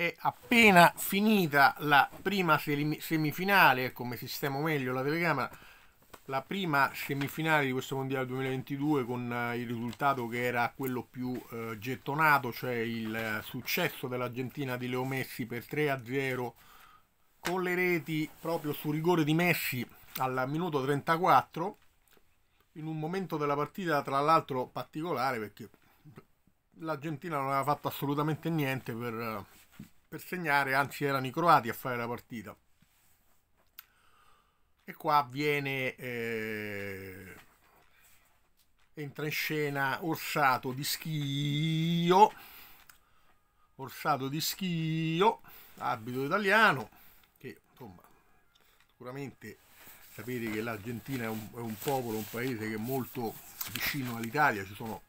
è appena finita la prima semifinale, come sistema meglio la telecamera, la prima semifinale di questo Mondiale 2022 con eh, il risultato che era quello più eh, gettonato, cioè il eh, successo dell'Argentina di Leo Messi per 3-0 con le reti proprio su rigore di Messi al minuto 34 in un momento della partita tra l'altro particolare perché l'Argentina non aveva fatto assolutamente niente per eh, per segnare, anzi erano i croati a fare la partita. E qua viene, eh, entra in scena Orsato di Schio, Orsato di Schio, abito italiano, che insomma sicuramente sapete che l'Argentina è, è un popolo, un paese che è molto vicino all'Italia, ci sono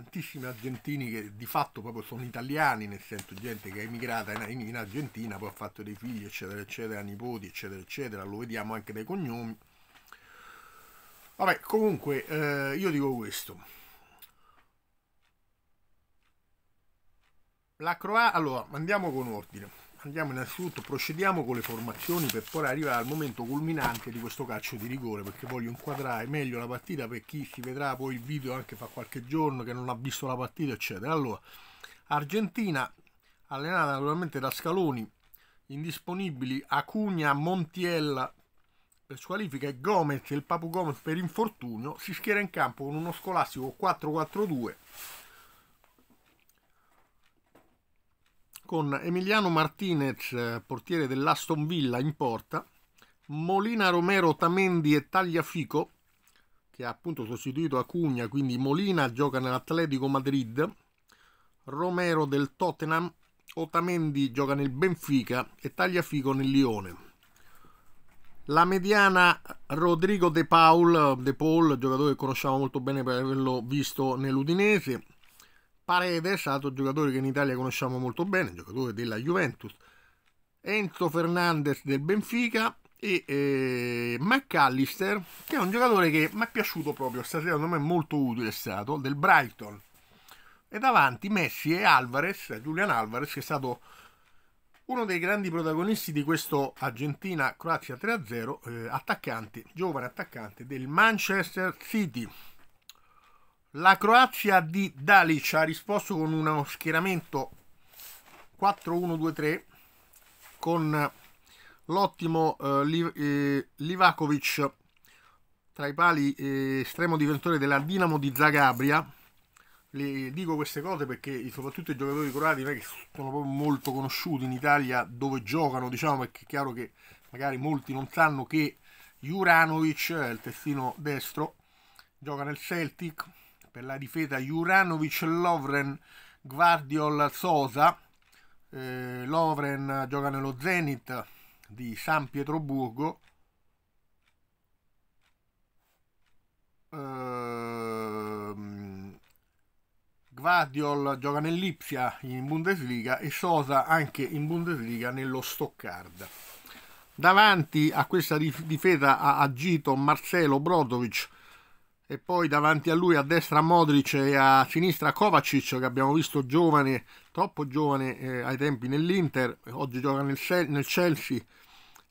tantissimi argentini che di fatto proprio sono italiani, nel senso gente che è emigrata in, in Argentina, poi ha fatto dei figli, eccetera, eccetera, nipoti, eccetera, eccetera, lo vediamo anche dai cognomi. Vabbè, comunque eh, io dico questo. La Croazia, allora andiamo con ordine andiamo innanzitutto, procediamo con le formazioni per poi arrivare al momento culminante di questo calcio di rigore, perché voglio inquadrare meglio la partita per chi si vedrà poi il video anche fra qualche giorno, che non ha visto la partita, eccetera. Allora, Argentina, allenata naturalmente da Scaloni, indisponibili Acugna, Montiel per squalifica e Gomez, il Papu Gomez per infortunio, si schiera in campo con uno scolastico 4-4-2 con Emiliano Martinez, eh, portiere dell'Aston Villa, in porta, Molina Romero, Tamendi e Tagliafico, che ha appunto sostituito Acuña, quindi Molina gioca nell'Atletico Madrid, Romero del Tottenham, Otamendi gioca nel Benfica e Tagliafico nel Lione. La mediana Rodrigo De Paul, De Paul, giocatore che conosciamo molto bene per averlo visto nell'Udinese, Paredes, altro giocatore che in Italia conosciamo molto bene, giocatore della Juventus, Enzo Fernandez del Benfica e eh, McAllister, che è un giocatore che mi è piaciuto proprio, stasera secondo me molto utile è stato, del Brighton. E davanti Messi e Alvarez, Julian Alvarez, che è stato uno dei grandi protagonisti di questo Argentina-Croazia 3-0, eh, attaccante, giovane attaccante del Manchester City. La Croazia di Dalic ha risposto con uno schieramento 4-1-2-3 con l'ottimo eh, Liv eh, Livakovic tra i pali eh, estremo difensore della Dinamo di Zagabria. Le dico queste cose perché soprattutto i giocatori croati non è che sono proprio molto conosciuti in Italia dove giocano, diciamo, perché è chiaro che magari molti non sanno che Juranovic, eh, il testino destro, gioca nel Celtic, per la difesa Juranovic, Lovren, Guardiol, Sosa. Eh, Lovren gioca nello Zenit di San Pietroburgo. Eh, Guardiol gioca nell'Ipsia in Bundesliga e Sosa anche in Bundesliga nello Stoccarda. Davanti a questa difesa ha agito Marcelo Brozovic, e poi davanti a lui a destra Modric e a sinistra Kovacic che abbiamo visto giovane, troppo giovane eh, ai tempi nell'Inter, oggi gioca nel, nel, Chelsea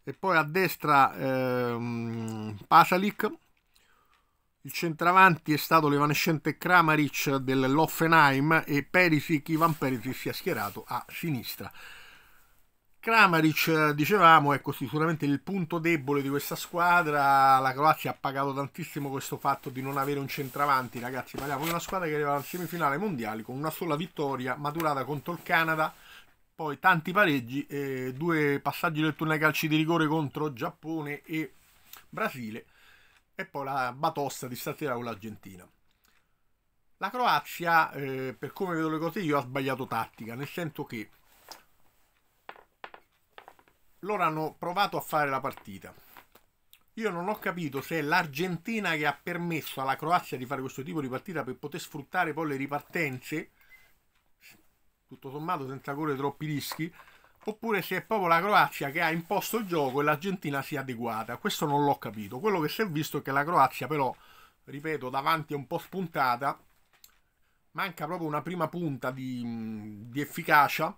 e poi a destra eh, Pasalic il centravanti è stato l'evanescente Kramaric dell'Offenheim e Perisic, Ivan Perisic si è schierato a sinistra Kramaric, eh, dicevamo, è così, ecco, sicuramente il punto debole di questa squadra, la Croazia ha pagato tantissimo questo fatto di non avere un centravanti, ragazzi, parliamo di una squadra che arriva alla semifinale mondiale con una sola vittoria maturata contro il Canada, poi tanti pareggi, eh, due passaggi del turno ai calci di rigore contro Giappone e Brasile e poi la batosta di stasera con l'Argentina. La Croazia, eh, per come vedo le cose io, ha sbagliato tattica, nel senso che loro hanno provato a fare la partita. Io non ho capito se è l'Argentina che ha permesso alla Croazia di fare questo tipo di partita per poter sfruttare poi le ripartenze, tutto sommato senza correre troppi rischi, oppure se è proprio la Croazia che ha imposto il gioco e l'Argentina si è adeguata. Questo non l'ho capito. Quello che si è visto è che la Croazia però, ripeto, davanti è un po' spuntata, manca proprio una prima punta di, di efficacia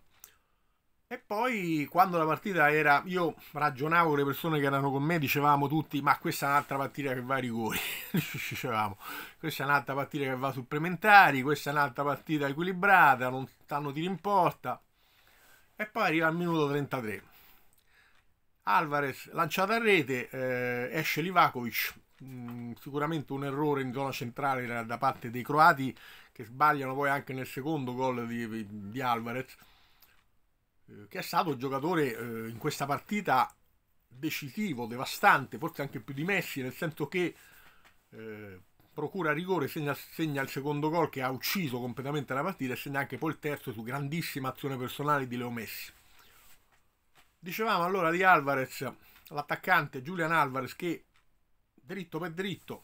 e poi quando la partita era, io ragionavo con le persone che erano con me, dicevamo tutti, ma questa è un'altra partita che va ai rigori, dicevamo, questa è un'altra partita che va supplementari, questa è un'altra partita equilibrata, non stanno tiri in porta. E poi arriva al minuto 33. Alvarez lanciata a rete, eh, esce Livakovic, mm, sicuramente un errore in zona centrale da parte dei croati che sbagliano poi anche nel secondo gol di, di Alvarez eh, che è stato il giocatore eh, in questa partita decisivo, devastante, forse anche più di Messi, nel senso che eh, procura rigore, segna, segna, il secondo gol che ha ucciso completamente la partita e segna anche poi il terzo su grandissima azione personale di Leo Messi. Dicevamo allora di Alvarez, l'attaccante Julian Alvarez che dritto per dritto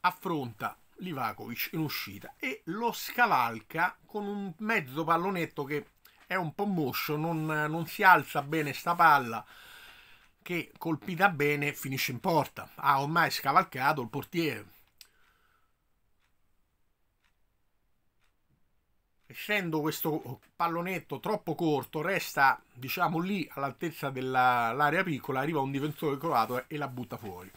affronta Livakovic in uscita e lo scavalca con un mezzo pallonetto che è un po' mosso, non, non si alza bene sta palla che colpita bene finisce in porta. Ha ormai scavalcato il portiere. Essendo questo pallonetto troppo corto, resta diciamo lì all'altezza dell'area piccola, arriva un difensore croato e la butta fuori.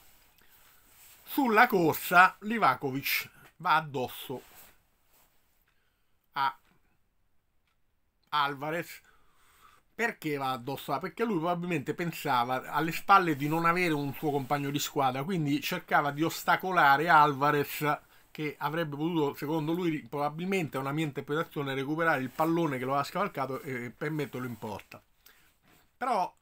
Sulla corsa Livakovic va addosso a Alvarez perché va addosso? Ah, perché lui probabilmente pensava alle spalle di non avere un suo compagno di squadra, quindi cercava di ostacolare Alvarez che avrebbe potuto, secondo lui, probabilmente, una mia interpretazione, recuperare il pallone che lo ha scavalcato e per metterlo in porta. Però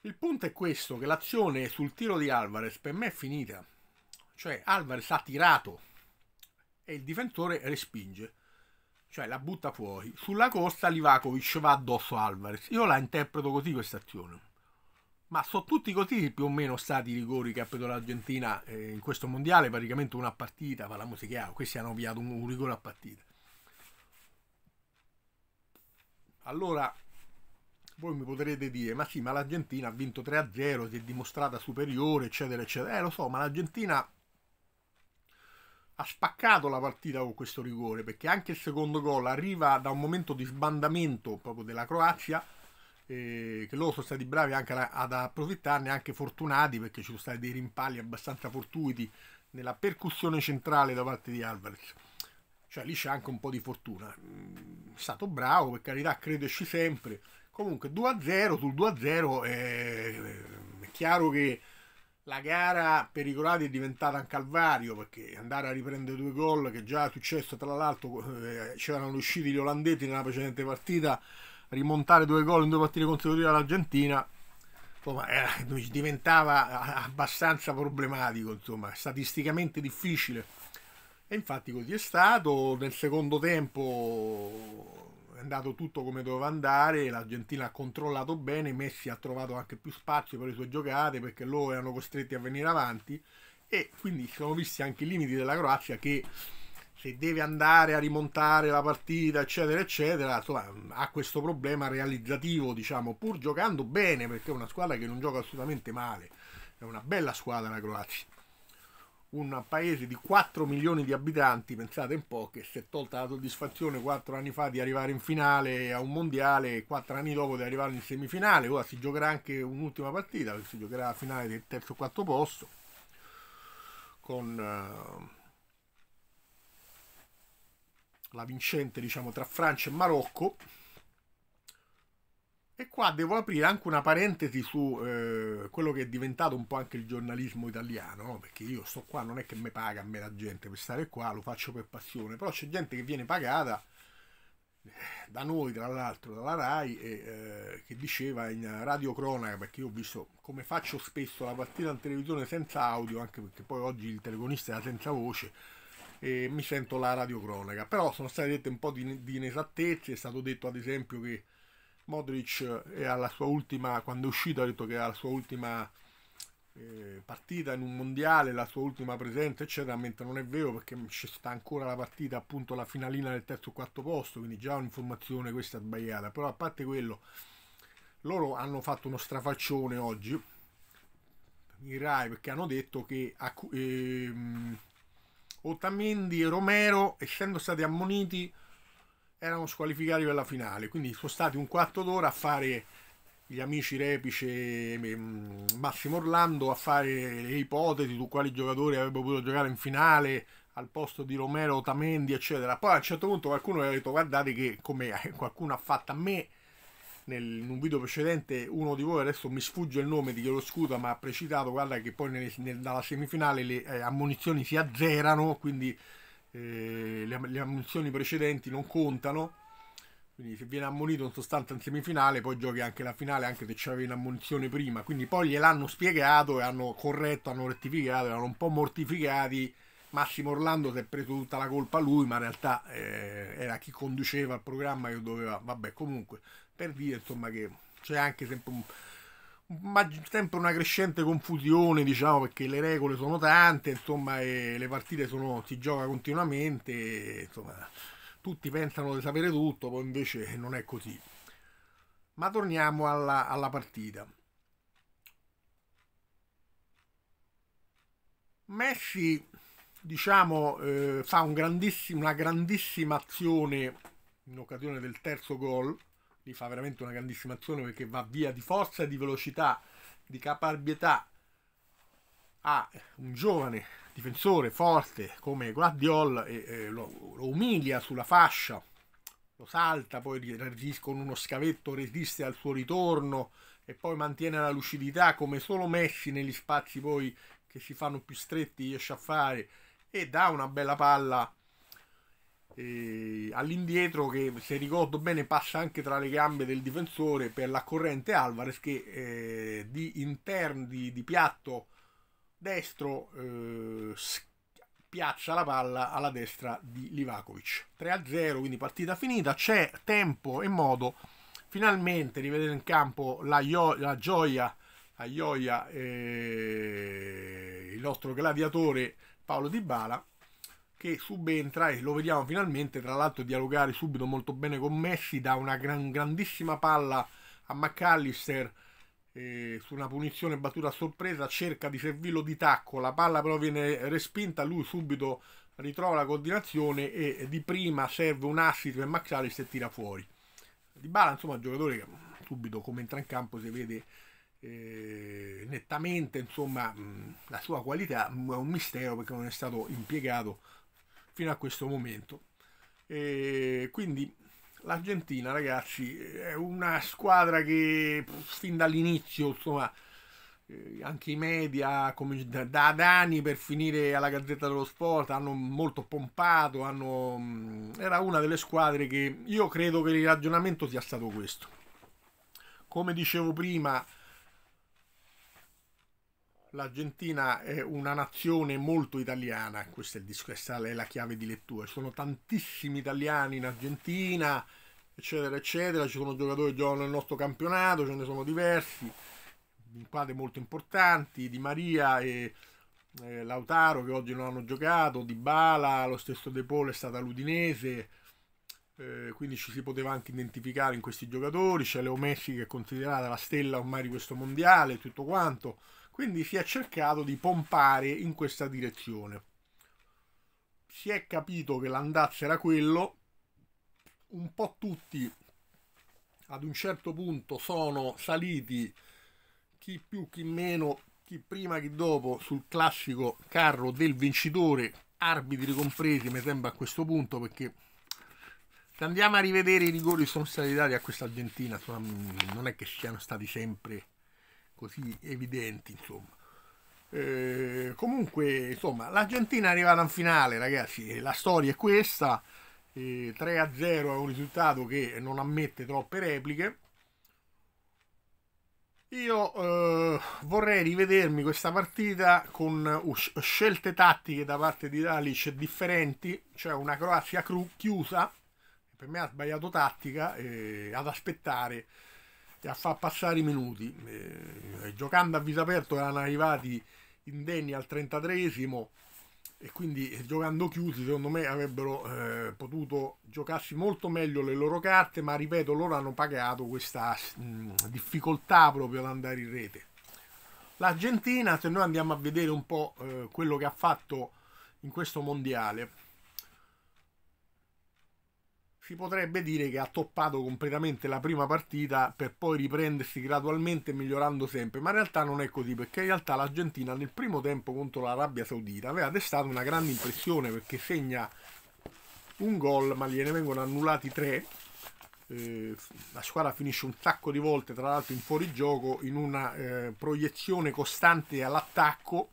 il punto è questo, che l'azione sul tiro di Alvarez per me è finita. Cioè Alvarez ha tirato e il difensore respinge cioè la butta fuori. Sulla costa Livakovic va addosso a Alvarez. Io la interpreto così questa azione. Ma sono tutti così più o meno stati i rigori che ha preso l'Argentina eh, in questo mondiale, praticamente una partita, parliamo chiaro, ah, questi hanno avviato un, un rigore a partita. Allora, voi mi potrete dire, ma sì, ma l'Argentina ha vinto 3-0, si è dimostrata superiore, eccetera, eccetera. Eh, lo so, ma l'Argentina ha spaccato la partita con questo rigore perché anche il secondo gol arriva da un momento di sbandamento proprio della Croazia eh, che loro sono stati bravi anche ad approfittarne anche fortunati perché ci sono stati dei rimpalli abbastanza fortuiti nella percussione centrale da parte di Alvarez cioè lì c'è anche un po' di fortuna mm, è stato bravo per carità credesci sempre comunque 2-0 sul 2-0 è, eh, è chiaro che la gara pericolata è diventata un calvario perché andare a riprendere due gol che già è successo tra l'altro eh, c'erano usciti gli olandesi nella precedente partita rimontare due gol in due partite consecutive all'Argentina insomma eh, diventava abbastanza problematico insomma statisticamente difficile e infatti così è stato nel secondo tempo è andato tutto come doveva andare, l'Argentina ha controllato bene, Messi ha trovato anche più spazio per le sue giocate perché loro erano costretti a venire avanti e quindi si sono visti anche i limiti della Croazia che se deve andare a rimontare la partita eccetera eccetera insomma, ha questo problema realizzativo diciamo pur giocando bene perché è una squadra che non gioca assolutamente male è una bella squadra la Croazia un paese di 4 milioni di abitanti, pensate un po', che si è tolta la soddisfazione 4 anni fa di arrivare in finale a un mondiale e 4 anni dopo di arrivare in semifinale, ora si giocherà anche un'ultima partita, si giocherà la finale del terzo o quarto posto con uh, la vincente diciamo tra Francia e Marocco. E qua devo aprire anche una parentesi su eh, quello che è diventato un po' anche il giornalismo italiano, no? perché io sto qua, non è che mi paga a me la gente per stare qua, lo faccio per passione, però c'è gente che viene pagata eh, da noi, tra l'altro, dalla RAI, e, eh, che diceva in radio cronaca, perché io ho visto come faccio spesso la partita in televisione senza audio, anche perché poi oggi il telefonista era senza voce, e mi sento la radio cronaca, però sono state dette un po' di, di inesattezze, è stato detto ad esempio che Modric eh, è alla sua ultima, quando è uscito ha detto che è alla sua ultima eh, partita in un mondiale, la sua ultima presenza, eccetera, mentre non è vero perché ci sta ancora la partita, appunto la finalina del terzo o quarto posto, quindi già un'informazione questa sbagliata, però a parte quello, loro hanno fatto uno strafaccione oggi, i Rai, perché hanno detto che... Eh, Otamendi e Romero, essendo stati ammoniti, erano squalificati per la finale, quindi sono stati un quarto d'ora a fare gli amici Repice e mm, Massimo Orlando a fare le ipotesi su quali giocatori avrebbero potuto giocare in finale al posto di Romero, Tamendi, eccetera. Poi a un certo punto qualcuno ha detto guardate che come eh, qualcuno ha fatto a me nel, in un video precedente uno di voi, adesso mi sfugge il nome, ti chiedo scusa, ma ha precisato guarda che poi nel, nel, dalla semifinale le eh, ammonizioni si azzerano, quindi eh, le, le ammunizioni precedenti non contano quindi se viene ammonito in sostanza in semifinale poi giochi anche la finale anche se c'avevi l'ammunizione prima quindi poi gliel'hanno spiegato e hanno corretto hanno rettificato erano un po' mortificati Massimo Orlando si è preso tutta la colpa a lui ma in realtà eh, era chi conduceva il programma che doveva vabbè comunque per dire insomma che c'è anche sempre un ma sempre una crescente confusione, diciamo, perché le regole sono tante, insomma, e le partite sono, si gioca continuamente, e, insomma, tutti pensano di sapere tutto, poi invece non è così. Ma torniamo alla, alla partita. Messi, diciamo, eh, fa un grandissima, una grandissima azione in occasione del terzo gol, gli fa veramente una grandissima azione perché va via di forza, di velocità, di caparbietà a un giovane difensore forte come Guardiol e, e lo, lo, umilia sulla fascia, lo salta, poi con uno scavetto resiste al suo ritorno e poi mantiene la lucidità come solo Messi negli spazi poi che si fanno più stretti riesce a fare e dà una bella palla eh, all'indietro che se ricordo bene passa anche tra le gambe del difensore per la corrente Alvarez che eh, di interno di, di piatto destro eh, piazza la palla alla destra di Livakovic 3 a 0 quindi partita finita c'è tempo e modo finalmente di in campo la, la gioia a Ioia eh, il nostro gladiatore Paolo Di Bala che subentra e lo vediamo finalmente tra l'altro dialogare subito molto bene con Messi da una gran, grandissima palla a McAllister eh, su una punizione battuta a sorpresa cerca di servirlo di tacco la palla però viene respinta lui subito ritrova la coordinazione e di prima serve un assist per McAllister e tira fuori Di Bala insomma è giocatore che subito come entra in campo si vede eh, nettamente insomma, mm, la sua qualità è un mistero perché non è stato impiegato fino a questo momento. E quindi l'Argentina, ragazzi, è una squadra che pff, fin dall'inizio, insomma, eh, anche i media, come, da, anni per finire alla Gazzetta dello Sport, hanno molto pompato, hanno, mm, era una delle squadre che io credo che il ragionamento sia stato questo. Come dicevo prima, L'Argentina è una nazione molto italiana, questa è, il, questa è la chiave di lettura. Ci sono tantissimi italiani in Argentina, eccetera, eccetera. Ci sono giocatori che giocano nel nostro campionato, ce ne sono diversi, in quadri molto importanti, Di Maria e eh, Lautaro che oggi non hanno giocato, Di Bala, lo stesso De Polo è stata l'Udinese, eh, quindi ci si poteva anche identificare in questi giocatori. C'è Leo Messi che è considerata la stella ormai di questo mondiale, tutto quanto quindi si è cercato di pompare in questa direzione. Si è capito che l'andazzo era quello, un po' tutti ad un certo punto sono saliti chi più chi meno, chi prima chi dopo sul classico carro del vincitore, arbitri compresi mi sembra a questo punto perché se andiamo a rivedere i rigori sono stati dati a questa Argentina, non è che siano stati sempre così evidenti, insomma. Eh, comunque, insomma, l'Argentina è arrivata in finale, ragazzi, la storia è questa. Eh, 3-0 è un risultato che non ammette troppe repliche. Io eh, vorrei rivedermi questa partita con uh, scelte tattiche da parte di Dalic differenti, cioè una Croazia chiusa, per me ha sbagliato tattica, eh, ad aspettare e a far passare i minuti. Eh, giocando a viso aperto erano arrivati indenni al 33 e quindi eh, giocando chiusi secondo me avrebbero eh, potuto giocarsi molto meglio le loro carte ma ripeto loro hanno pagato questa mh, difficoltà proprio ad andare in rete l'Argentina se noi andiamo a vedere un po' eh, quello che ha fatto in questo mondiale si potrebbe dire che ha toppato completamente la prima partita per poi riprendersi gradualmente migliorando sempre, ma in realtà non è così perché in realtà l'Argentina nel primo tempo contro l'Arabia Saudita aveva destato una grande impressione perché segna un gol ma gliene vengono annullati tre, eh, la squadra finisce un sacco di volte tra l'altro in fuorigioco in una eh, proiezione costante all'attacco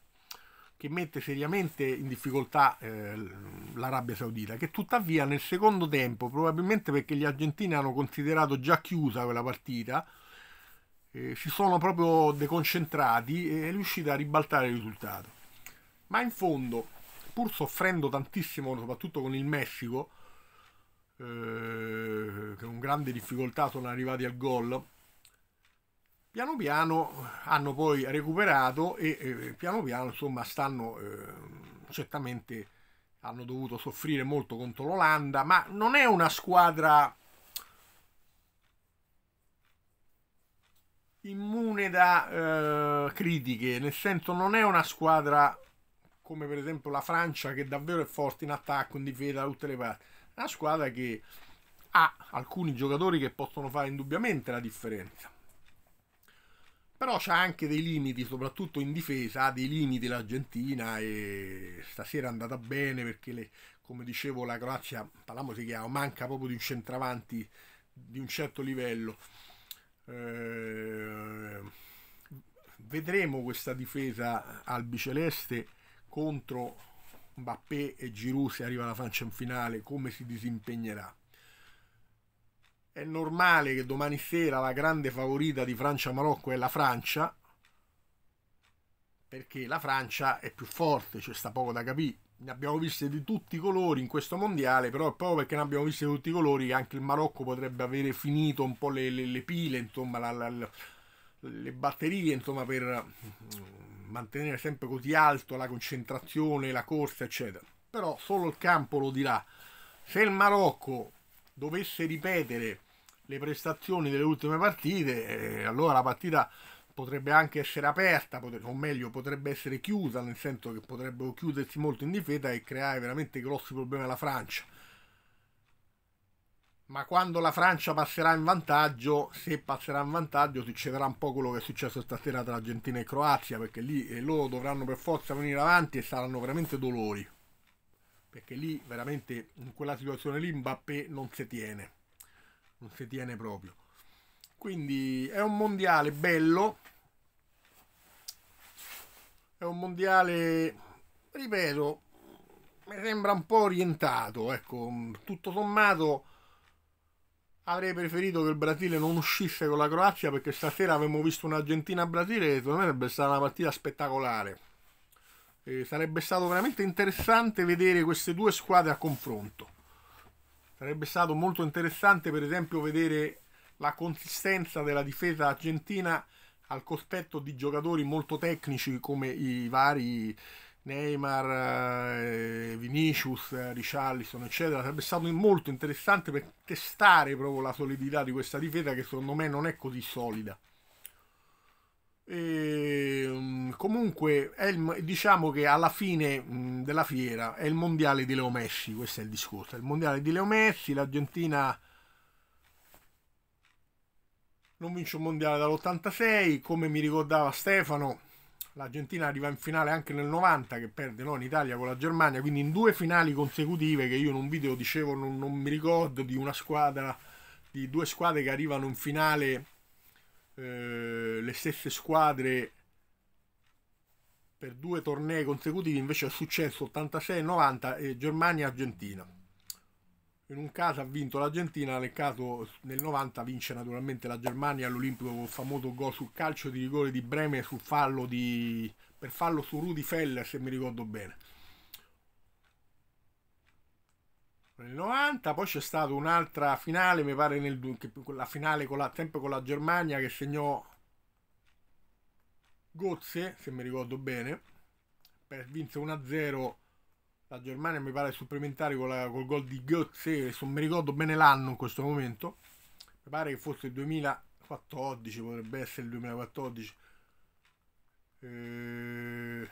che mette seriamente in difficoltà eh, l'Arabia Saudita, che tuttavia nel secondo tempo, probabilmente perché gli argentini hanno considerato già chiusa quella partita, eh, si sono proprio deconcentrati e è riuscita a ribaltare il risultato. Ma in fondo, pur soffrendo tantissimo, soprattutto con il Messico, eh, che con grande difficoltà sono arrivati al gol, piano piano hanno poi recuperato e eh, piano piano insomma stanno eh, certamente hanno dovuto soffrire molto contro l'Olanda ma non è una squadra immune da eh, critiche nel senso non è una squadra come per esempio la Francia che davvero è forte in attacco in difesa da tutte le parti una squadra che ha alcuni giocatori che possono fare indubbiamente la differenza però c'ha anche dei limiti, soprattutto in difesa, ha dei limiti l'Argentina e stasera è andata bene perché, le, come dicevo, la Croazia, parliamo si chiama, manca proprio di un centravanti di un certo livello. Eh, vedremo questa difesa albiceleste contro Mbappé e Giroud se arriva la Francia in finale, come si disimpegnerà. È normale che domani sera la grande favorita di Francia-Marocco è la Francia, perché la Francia è più forte, c'è cioè sta poco da capire. Ne abbiamo viste di tutti i colori in questo mondiale, però è proprio perché ne abbiamo viste di tutti i colori che anche il Marocco potrebbe avere finito un po' le, le, le pile, insomma, la, la, la, le batterie, insomma, per mm, mantenere sempre così alto la concentrazione, la corsa, eccetera. Però solo il campo lo dirà. Se il Marocco dovesse ripetere le prestazioni delle ultime partite, eh, allora la partita potrebbe anche essere aperta, o meglio potrebbe essere chiusa, nel senso che potrebbero chiudersi molto in difesa e creare veramente grossi problemi alla Francia. Ma quando la Francia passerà in vantaggio, se passerà in vantaggio, succederà un po' quello che è successo stasera tra Argentina e Croazia, perché lì eh, loro dovranno per forza venire avanti e saranno veramente dolori perché lì veramente in quella situazione lì Mbappé non si tiene, non si tiene proprio. Quindi è un mondiale bello, è un mondiale, ripeto, mi sembra un po' orientato, ecco, tutto sommato avrei preferito che il Brasile non uscisse con la Croazia perché stasera avremmo visto un'Argentina-Brasile e secondo me sarebbe stata una partita spettacolare. Eh, sarebbe stato veramente interessante vedere queste due squadre a confronto. Sarebbe stato molto interessante, per esempio, vedere la consistenza della difesa argentina al cospetto di giocatori molto tecnici come i vari Neymar, eh, Vinicius, eh, Richarlison, eccetera. Sarebbe stato molto interessante per testare proprio la solidità di questa difesa che secondo me non è così solida. E, ehm, comunque, il, diciamo che alla fine della fiera è il mondiale di Leo Messi. Questo è il discorso: è il mondiale di Leo Messi. L'Argentina non vince un mondiale dall'86. Come mi ricordava Stefano, l'Argentina arriva in finale anche nel 90, che perde no, in Italia con la Germania. Quindi, in due finali consecutive, che io in un video dicevo, non, non mi ricordo di una squadra, di due squadre che arrivano in finale eh, le stesse squadre per due tornei consecutivi, invece è successo 86-90 e Germania-Argentina. In un caso ha vinto l'Argentina, nel caso nel 90 vince naturalmente la Germania all'Olimpico con il famoso gol sul calcio di rigore di Breme fallo di, per fallo su Rudy Feller, se mi ricordo bene. nel 90, poi c'è stata un'altra finale, mi pare nel che, la finale con la, sempre con la Germania che segnò Gozze, se mi ricordo bene, per, vinse 1-0 la Germania, mi pare supplementare con la, col gol di Gozze, se non mi ricordo bene l'anno in questo momento, mi pare che fosse il 2014, potrebbe essere il 2014. Eh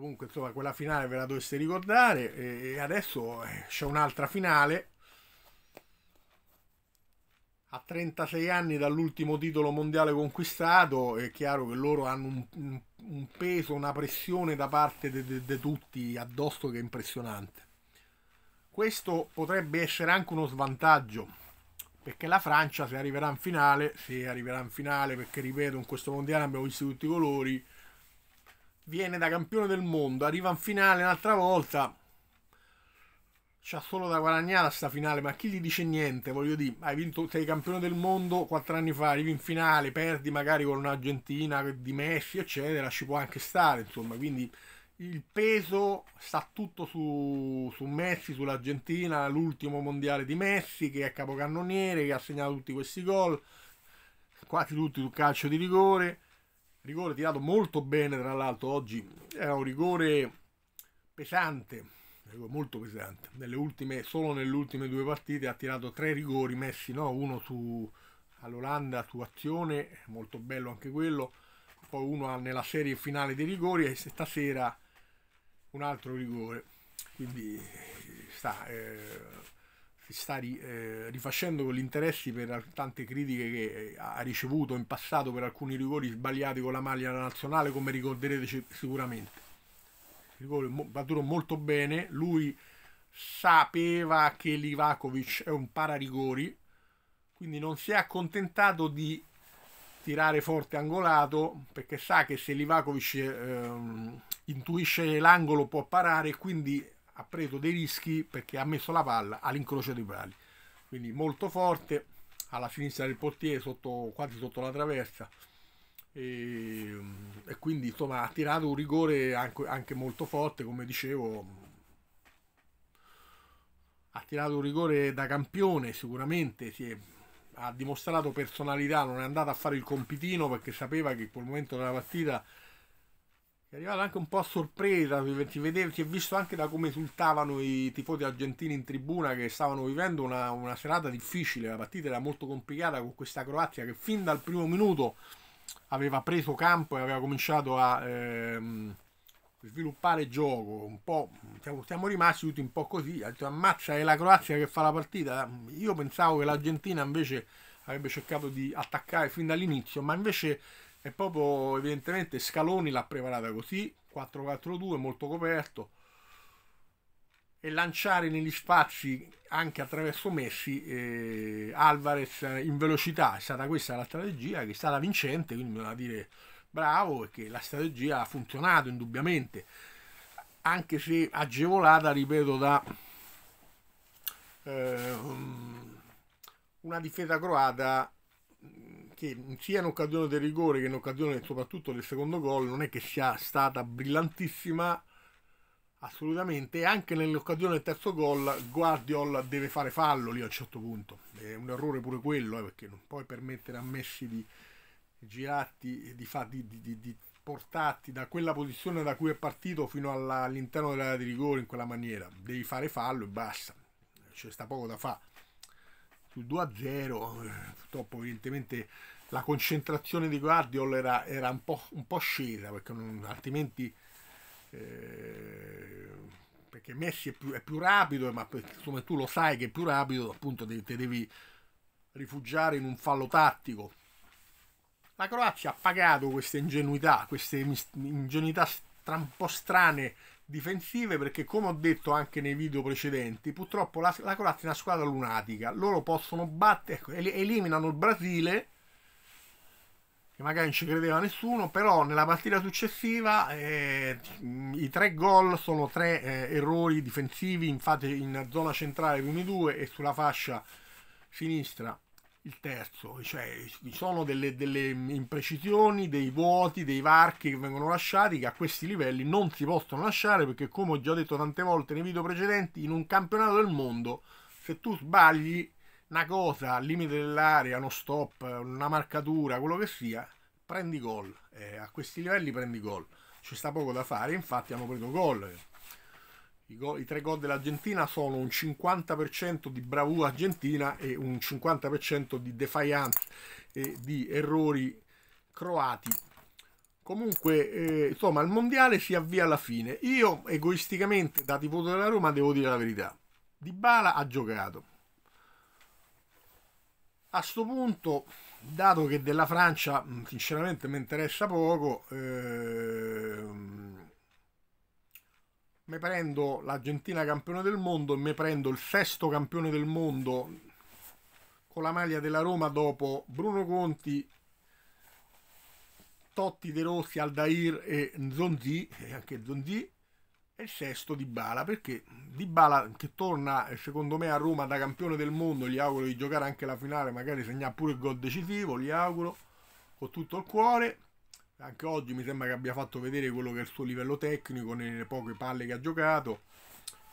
Comunque, insomma, quella finale ve la dovreste ricordare. E adesso eh, c'è un'altra finale. A 36 anni dall'ultimo titolo mondiale conquistato, è chiaro che loro hanno un, un, un peso, una pressione da parte di tutti addosso che è impressionante. Questo potrebbe essere anche uno svantaggio, perché la Francia se arriverà in finale, se arriverà in finale, perché ripeto, in questo mondiale abbiamo visto tutti i colori, viene da campione del mondo, arriva in finale un'altra volta, c'ha solo da guadagnare sta finale, ma chi gli dice niente? Voglio dire, hai vinto, sei campione del mondo quattro anni fa, arrivi in finale, perdi magari con un'Argentina di Messi, eccetera, ci può anche stare, insomma, quindi il peso sta tutto su, su Messi, sull'Argentina, l'ultimo mondiale di Messi che è capocannoniere, che ha segnato tutti questi gol, quasi tutti sul calcio di rigore rigore tirato molto bene tra l'altro oggi era un rigore pesante molto pesante nelle ultime, solo nelle ultime due partite ha tirato tre rigori messi no? uno su, all'Olanda su azione molto bello anche quello poi uno nella serie finale dei rigori e stasera un altro rigore quindi sta eh, si sta ri, eh, rifacendo con gli interessi per tante critiche che eh, ha ricevuto in passato per alcuni rigori sbagliati con la maglia nazionale, come ricorderete sicuramente. Il rigore battuto molto bene, lui sapeva che Livakovic è un pararigori, quindi non si è accontentato di tirare forte angolato perché sa che se Livakovic eh, ehm, intuisce l'angolo può parare quindi ha preso dei rischi perché ha messo la palla all'incrocio dei pali. Quindi molto forte alla sinistra del portiere, sotto, quasi sotto la traversa. E, e, quindi insomma ha tirato un rigore anche, anche, molto forte come dicevo ha tirato un rigore da campione sicuramente è, ha dimostrato personalità non è andato a fare il compitino perché sapeva che in quel momento della partita è arrivata anche un po' a sorpresa si, vede, si è visto anche da come esultavano i tifosi argentini in tribuna che stavano vivendo una, una, serata difficile la partita era molto complicata con questa Croazia che fin dal primo minuto aveva preso campo e aveva cominciato a ehm, sviluppare gioco un po' siamo, siamo rimasti tutti un po' così ammazza è la Croazia che fa la partita io pensavo che l'Argentina invece avrebbe cercato di attaccare fin dall'inizio ma invece e proprio evidentemente Scaloni l'ha preparata così, 4-4-2, molto coperto. E lanciare negli spazi anche attraverso Messi eh, Alvarez in velocità. È stata questa la strategia che è stata vincente, quindi bisogna dire bravo perché la strategia ha funzionato indubbiamente, anche se agevolata, ripeto, da eh, una difesa croata perché sia in occasione del rigore che in occasione soprattutto del secondo gol non è che sia stata brillantissima assolutamente anche nell'occasione del terzo gol Guardiol deve fare fallo lì a un certo punto è un errore pure quello eh, perché non puoi permettere a Messi di girarti di, fa, di, di, di portarti da quella posizione da cui è partito fino alla, all'interno dell'area di rigore in quella maniera devi fare fallo e basta c'è sta poco da fare sul 2-0 purtroppo evidentemente la concentrazione di Guardiol era, era un, po', un, po', scesa perché non, altrimenti eh, perché Messi è più, è più rapido ma insomma, tu lo sai che è più rapido appunto te, te devi rifugiare in un fallo tattico la Croazia ha pagato questa ingenuità queste ingenuità un po' strane difensive perché come ho detto anche nei video precedenti purtroppo la, la Croazia è una squadra lunatica loro possono battere ecco, eliminano il Brasile che magari non ci credeva nessuno però nella partita successiva eh, i tre gol sono tre eh, errori difensivi infatti in zona centrale 1-2 e sulla fascia sinistra il terzo, cioè ci sono delle, delle, imprecisioni, dei vuoti, dei varchi che vengono lasciati che a questi livelli non si possono lasciare perché come ho già detto tante volte nei video precedenti, in un campionato del mondo se tu sbagli una cosa al limite dell'area, uno stop, una marcatura, quello che sia, prendi gol, eh, a questi livelli prendi gol, ci sta poco da fare, infatti hanno preso gol. I, gol, I, tre gol dell'Argentina sono un 50% di bravura argentina e un 50% di defiance e di errori croati. Comunque, eh, insomma, il mondiale si avvia alla fine. Io, egoisticamente, da tifoso della Roma, devo dire la verità. Di Bala ha giocato. A sto punto, dato che della Francia, sinceramente, mi interessa poco, ehm, mi prendo l'Argentina campione del mondo e mi prendo il sesto campione del mondo con la maglia della Roma dopo Bruno Conti, Totti De Rossi, Aldair e Zonzi, e anche Zonzi, e il sesto di Bala, perché Di Bala che torna secondo me a Roma da campione del mondo, gli auguro di giocare anche la finale, magari segna pure il gol decisivo, gli auguro con tutto il cuore anche oggi mi sembra che abbia fatto vedere quello che è il suo livello tecnico nelle poche palle che ha giocato.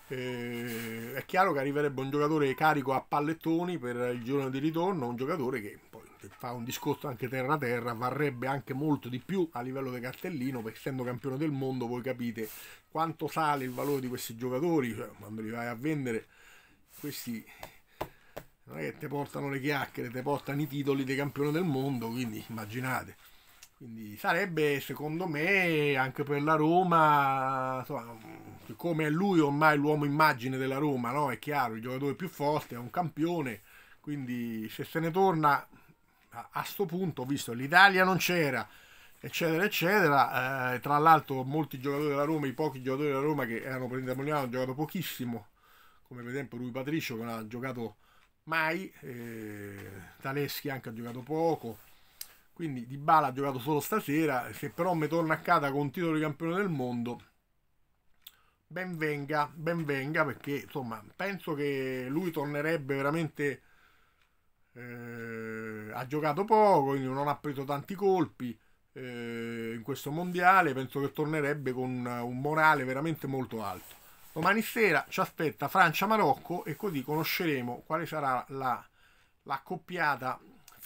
Eh, è chiaro che arriverebbe un giocatore carico a pallettoni per il giorno di ritorno, un giocatore che poi fa un discorso anche terra-terra varrebbe anche molto di più a livello di cartellino, perché essendo campione del mondo voi capite quanto sale il valore di questi giocatori, cioè, quando li vai a vendere questi non è che ti portano le chiacchiere, ti portano i titoli dei campioni del mondo, quindi immaginate. Quindi sarebbe, secondo me, anche per la Roma, siccome è lui ormai l'uomo immagine della Roma, no? è chiaro, il giocatore più forte, è un campione, quindi se se ne torna a, a sto punto, visto che l'Italia non c'era, eccetera, eccetera, eh, tra l'altro molti giocatori della Roma, i pochi giocatori della Roma che erano presi da Moliano hanno giocato pochissimo, come per esempio lui Patricio che non ha giocato mai, eh, Taleschi anche ha giocato poco, quindi Di Bala ha giocato solo stasera, se però mi torna a casa con titolo di campione del mondo, ben venga, ben venga perché insomma penso che lui tornerebbe veramente... Eh, ha giocato poco, quindi non ha preso tanti colpi eh, in questo mondiale, penso che tornerebbe con un morale veramente molto alto. Domani sera ci aspetta Francia-Marocco e così conosceremo quale sarà la, la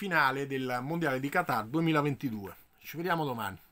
finale del Mondiale di Qatar 2022. Ci vediamo domani.